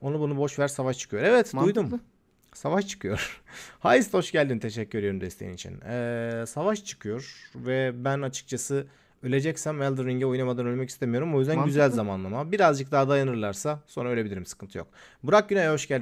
Onu bunu boş ver savaş çıkıyor. Evet Mantıklı. duydum. Savaş çıkıyor. Heist hoş geldin teşekkür ediyorum desteğin için. Ee, savaş çıkıyor ve ben açıkçası öleceksem Elden Ring'e oynamadan ölmek istemiyorum. O yüzden Mantıklı. güzel zamanlama. Birazcık daha dayanırlarsa sonra ölebilirim sıkıntı yok. Burak Güney hoş geldin.